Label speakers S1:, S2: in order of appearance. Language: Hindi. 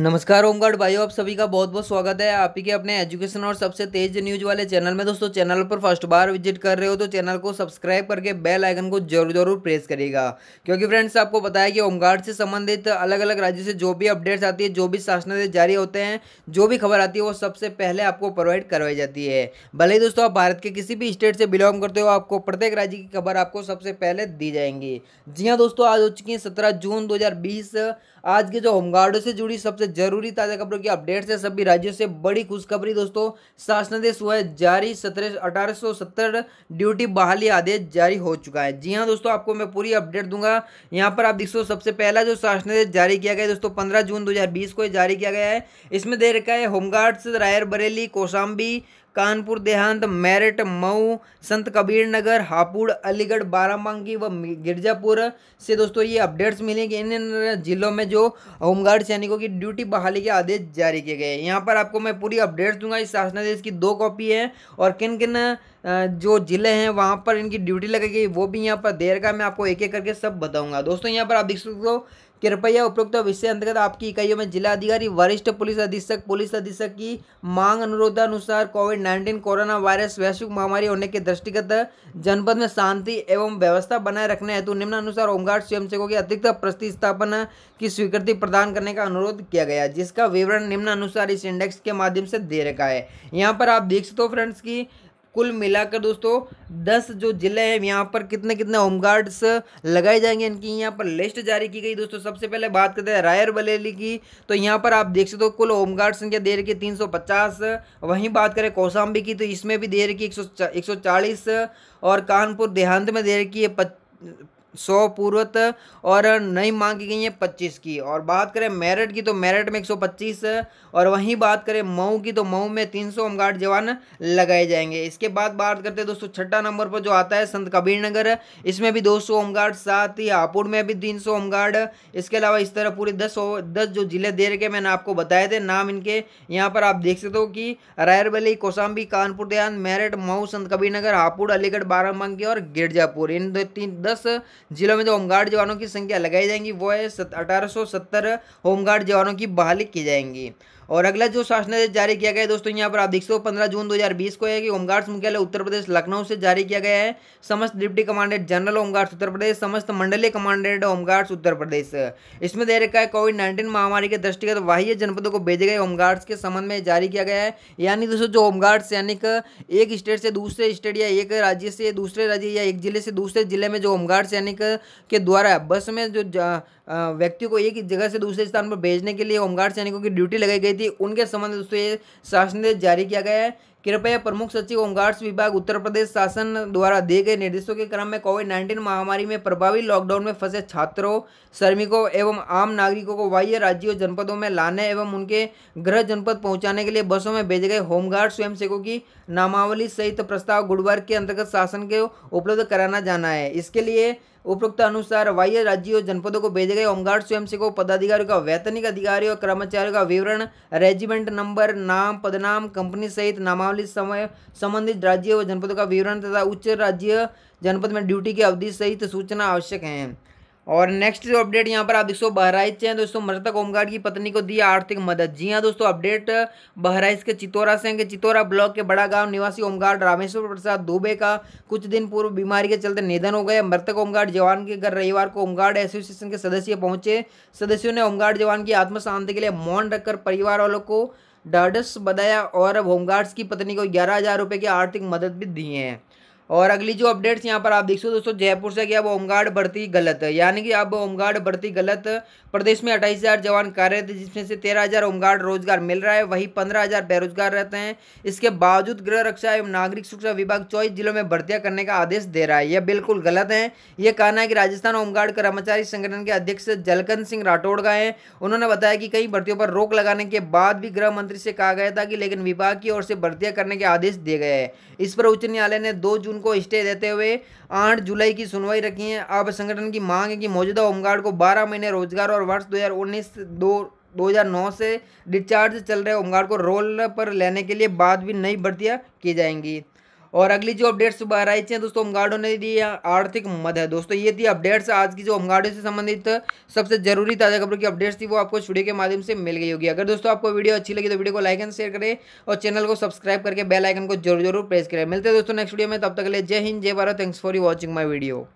S1: नमस्कार होमगार्ड भाइयों आप सभी का बहुत बहुत स्वागत है आप ही के अपने एजुकेशन और सबसे तेज न्यूज वाले चैनल में दोस्तों चैनल पर फर्स्ट बार विजिट कर रहे हो तो चैनल को सब्सक्राइब करके बेल आइकन को जरूर जरूर प्रेस करिएगा क्योंकि फ्रेंड्स आपको बताया कि होमगार्ड से संबंधित अलग अलग राज्यों से जो भी अपडेट्स आती है जो भी शासन जारी होते हैं जो भी खबर आती है वो सबसे पहले आपको प्रोवाइड करवाई जाती है भले ही दोस्तों आप भारत के किसी भी स्टेट से बिलोंग करते हो आपको प्रत्येक राज्य की खबर आपको सबसे पहले दी जाएंगी जी हाँ दोस्तों आज हो चुकी है सत्रह जून दो आज के जो होमगार्डों से जुड़ी सबसे जरूरी ताज़ा खबरों की अपडेट्स है सभी राज्यों से बड़ी खुशखबरी दोस्तों शासनादेश हुआ है जारी सत्रह अठारह ड्यूटी बहाली आदेश जारी हो चुका है जी हाँ दोस्तों आपको मैं पूरी अपडेट दूंगा यहाँ पर आप देख सो सबसे पहला जो शासनादेश जारी किया गया दोस्तों पंद्रह जून दो को जारी किया गया है इसमें दे रखा है होमगार्ड्स रायर बरेली कोसाम्बी कानपुर देहांत मेरठ मऊ संत कबीर नगर हापुड़ अलीगढ़ बाराबंकी व गिरजापुर से दोस्तों ये अपडेट्स मिलेंगे इन जिलों में जो होमगार्ड सैनिकों की ड्यूटी बहाली के आदेश जारी किए गए हैं यहाँ पर आपको मैं पूरी अपडेट्स दूंगा इस शासनादेश की दो कॉपी है और किन किन जो जिले हैं वहाँ पर इनकी ड्यूटी लगेगी गई वो भी यहाँ पर देर का मैं आपको एक एक करके सब बताऊँगा दोस्तों यहाँ पर आप देख सकते हो कृपया उपरोक्त विषय अंतर्गत आपकी इकाइयों में जिला अधिकारी वरिष्ठ पुलिस अधीक्षक पुलिस अधीक्षक की मांग अनुरोधानुसार कोविड नाइन्टीन कोरोना वायरस वैश्विक महामारी होने के दृष्टिगत जनपद में शांति एवं व्यवस्था बनाए रखने हेतु निम्नानुसार होमगार्ड स्वयंसेवकों की अतिरिक्त प्रतिस्थापन की स्वीकृति प्रदान करने का अनुरोध किया गया जिसका विवरण निम्नानुसार इस इंडेक्स के माध्यम से दे रखा है यहाँ पर आप देख सकते हो फ्रेंड्स की कुल मिलाकर दोस्तों दस जो जिले हैं यहाँ पर कितने कितने होमगार्ड्स लगाए जाएंगे इनकी यहाँ पर लिस्ट जारी की गई दोस्तों सबसे पहले बात करते हैं रायर बलेली की तो यहाँ पर आप देख सकते हो कुल होमगार्ड्स संख्या दे रखी तीन सौ पचास वहीं बात करें कौसाम्बी की तो इसमें भी दे रखी एक सौ चालीस और कानपुर देहांत में दे रखी है सौ पूर्वत और नई मांगी गई हैं पच्चीस की और बात करें मेरठ की तो मेरठ में एक सौ पच्चीस और वहीं बात करें मऊ की तो मऊ में तीन सौ होमगार्ड जवान लगाए जाएंगे इसके बाद बात करते हैं दोस्तों छठा नंबर पर जो आता है संत कबीर नगर इसमें भी दो सौ होमगार्ड साथ ही हापुड़ में भी तीन सौ होमगार्ड इसके अलावा इस तरह पूरे दस दस जो जिले दे रखे मैंने आपको बताए थे नाम इनके यहाँ पर आप देख सकते हो कि रायरबली कौशाम्बी कानपुर देहात मेरठ मऊ संत कबीर नगर हापुड़ अलीगढ़ बाराबंकी और गिरजापुर इन तीन दस जिलों में जो तो होमगार्ड जवानों की संख्या लगाई जाएंगी वो है अठारह सौ सत्तर होमगार्ड जवानों की बहाली की जाएंगी और अगला जो आदेश जारी किया गया है दोस्तों यहाँ पर आप देख सकते हो पंद्रह जून दो को है कि होमगार्ड्स मुख्यालय उत्तर प्रदेश लखनऊ से जारी किया गया है समस्त deputy commandant general home guards Uttar Pradesh समस्त मंडलीय कमांडेंट होमगार्ड्स उत्तर प्रदेश इसमें दे रखा है कोविड नाइन्टीन महामारी के दृष्टिगत बाह्य जनपदों को भेजे गए होमगार्ड्स के संबंध में जारी किया गया है यानी दोस्तों जो होमगार्ड सैनिक एक स्टेट से दूसरे स्टेट या एक राज्य से दूसरे राज्य या एक जिले से दूसरे जिले में जो होमगार्ड सैनिक के द्वारा बस में जो व्यक्ति को एक जगह से दूसरे स्थान पर भेजने के लिए होमगार्ड सैनिकों की ड्यूटी लगाई गई थी उनके संबंध में दोस्तों ये शासनादेश जारी किया गया है कृपया प्रमुख सचिव होमगार्ड्स विभाग उत्तर प्रदेश शासन द्वारा दिए गए निर्देशों के क्रम में कोविड नाइन्टीन महामारी में प्रभावी लॉकडाउन में फंसे छात्रों श्रमिकों एवं आम नागरिकों को बाह्य राज्यों जनपदों में लाने एवं उनके गृह जनपद पहुंचाने के लिए बसों में भेजे गए होमगार्ड स्वयंसेवकों की नामावली सहित प्रस्ताव गुरुवार के अंतर्गत शासन के उपलब्ध कराना जाना है इसके लिए उपरोक्त अनुसार बाह्य राज्यों जनपदों को भेजे गए होमगार्ड स्वयंसेवकों पदाधिकारियों का वैतनिक अधिकारी और कर्मचारियों का विवरण रेजिमेंट नंबर नाम पदनाम कंपनी सहित नामावली समय संबंधित राज्य व जनपदों का विवरण तथा उच्च राज्य जनपद में ड्यूटी की अवधि सहित सूचना आवश्यक है और नेक्स्ट जो अपडेट यहाँ पर आप देख सो बहराइच हैं दोस्तों मृतक होमगार्ड की पत्नी को दी आर्थिक मदद जी हाँ दोस्तों अपडेट बहराइच के चितौरा से कि चितौरा ब्लॉक के बड़ा गांव निवासी होमगार्ड रामेश्वर प्रसाद दुबे का कुछ दिन पूर्व बीमारी के चलते निधन हो गया मृतक होमगार्ड जवान के घर रविवार को होमगार्ड एसोसिएशन के सदस्य पहुंचे सदस्यों ने होमगार्ड जवान की आत्मशांति के लिए मौन रखकर परिवार वालों को डाडस बधाया और होमगार्ड्स की पत्नी को ग्यारह हज़ार रुपये की आर्थिक मदद भी दी है और अगली जो अपडेट्स यहाँ पर आप देख सकते हो दोस्तों जयपुर से कि अब होमगार्ड भर्ती गलत है यानी कि अब होमगार्ड भर्ती गलत प्रदेश में अट्ठाईस हज़ार जवान कार्यरत जिसमें से तेरह हज़ार होमगार्ड रोजगार मिल रहा है वहीं पंद्रह हज़ार बेरोजगार रहते हैं इसके बावजूद गृह रक्षा एवं नागरिक सुरक्षा विभाग चौबीस जिलों में भर्तियाँ करने का आदेश दे रहा है यह बिल्कुल गलत है यह कहना है कि राजस्थान होमगार्ड कर्मचारी संगठन के अध्यक्ष जलकन सिंह राठौड़ का है उन्होंने बताया कि कई भर्तियों पर रोक लगाने के बाद भी गृह मंत्री से कहा गया था कि लेकिन विभाग की ओर से भर्तियाँ करने के आदेश दिए गए हैं इस पर उच्च न्यायालय ने दो जून को स्टे देते हुए आठ जुलाई की सुनवाई रखी है अब संगठन की मांग है कि मौजूदा होमगार्ड को बारह महीने रोजगार और वर्ष 2019 दो नौ से डिस्चार्ज चल रहे होमगार्ड को रोल पर लेने के लिए बाद भी नई भर्तियाँ की जाएंगी और अगली जो अपडेट्स सुबह आई थी दोस्तों होमगार्डों ने दी आर्थिक मदद है दोस्तों ये थी अपडेट्स आज की जो होमगार्डो से संबंधित सबसे जरूरी ताज़ा खबरों की अपडेट्स थी वो आपको स्टूडियो के माध्यम से मिल गई होगी अगर दोस्तों आपको वीडियो अच्छी लगी तो वीडियो को लाइक एंड शेयर करें और चैनल को सब्सक्राइब करके बेलाइकन को जरूर जरूर प्रेस करें मिलते हैं दोस्तों नेक्स्ट वीडियो में तब तक ले जय हिंद जय Bharat thanks for you watching my video